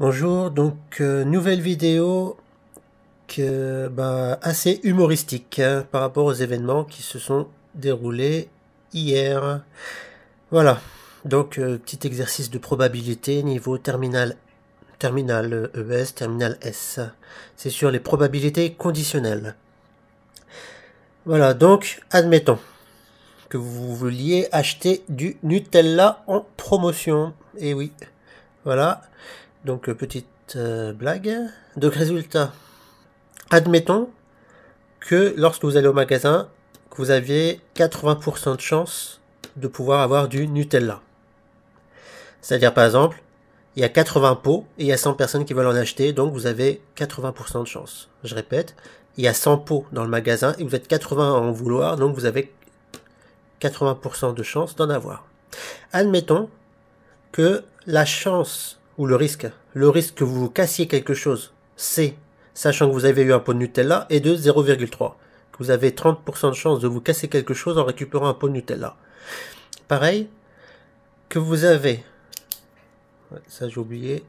Bonjour, donc euh, nouvelle vidéo que, ben, assez humoristique hein, par rapport aux événements qui se sont déroulés hier. Voilà, donc euh, petit exercice de probabilité niveau terminal, terminal ES, euh, e terminal S. C'est sur les probabilités conditionnelles. Voilà, donc admettons que vous vouliez acheter du Nutella en promotion. Et eh oui, voilà. Donc euh, petite euh, blague. Donc résultat, admettons que lorsque vous allez au magasin, que vous aviez 80% de chance de pouvoir avoir du Nutella. C'est-à-dire par exemple, il y a 80 pots et il y a 100 personnes qui veulent en acheter, donc vous avez 80% de chance. Je répète, il y a 100 pots dans le magasin et vous êtes 80 à en vouloir, donc vous avez 80% de chance d'en avoir. Admettons que la chance ou le risque, le risque que vous vous cassiez quelque chose, c'est, sachant que vous avez eu un pot de Nutella, est de 0,3. que Vous avez 30% de chance de vous casser quelque chose en récupérant un pot de Nutella. Pareil, que vous avez, ça j'ai oublié,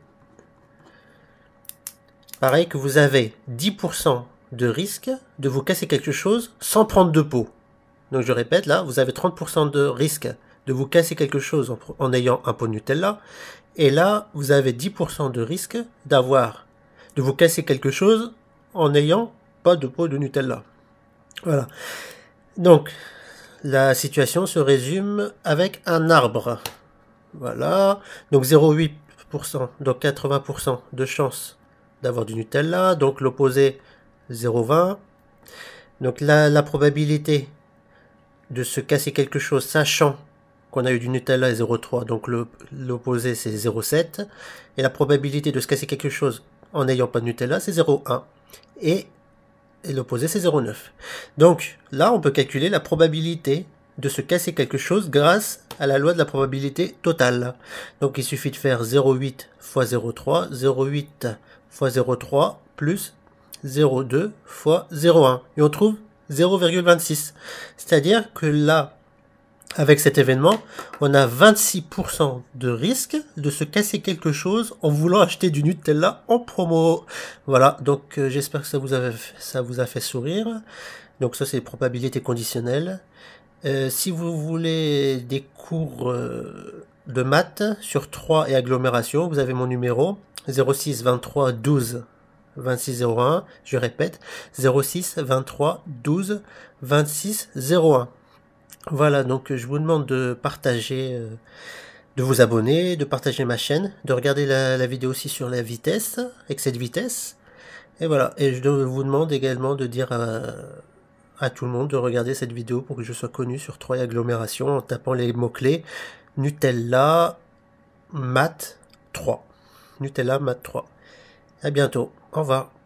pareil que vous avez 10% de risque de vous casser quelque chose sans prendre de pot. Donc je répète, là, vous avez 30% de risque de vous casser quelque chose en, ayant un pot de Nutella. Et là, vous avez 10% de risque d'avoir, de vous casser quelque chose en n'ayant pas de pot de Nutella. Voilà. Donc, la situation se résume avec un arbre. Voilà. Donc 0,8%, donc 80% de chance d'avoir du Nutella. Donc l'opposé, 0,20. Donc la probabilité de se casser quelque chose, sachant qu'on a eu du Nutella et 0,3, donc l'opposé c'est 0,7. Et la probabilité de se casser quelque chose en n'ayant pas de Nutella, c'est 0,1. Et, et l'opposé c'est 0,9. Donc là, on peut calculer la probabilité de se casser quelque chose grâce à la loi de la probabilité totale. Donc il suffit de faire 0,8 fois 0,3, 0,8 fois 0,3 plus 0,2 fois 0,1. Et on trouve 0,26. C'est-à-dire que là, avec cet événement, on a 26% de risque de se casser quelque chose en voulant acheter du Nutella en promo. Voilà, donc euh, j'espère que ça vous, a, ça vous a fait sourire. Donc ça c'est probabilité conditionnelle. Euh, si vous voulez des cours euh, de maths sur 3 et agglomération, vous avez mon numéro 06 23 12 26 01. Je répète, 06 23 12 26 01. Voilà, donc je vous demande de partager, euh, de vous abonner, de partager ma chaîne, de regarder la, vidéo aussi sur la vitesse, avec cette vitesse. Et voilà, et je vous demande également de dire à, tout le monde de regarder cette vidéo pour que je sois connu sur trois Agglomération en tapant les mots-clés Nutella Mat 3. Nutella Mat 3. À bientôt. Au revoir.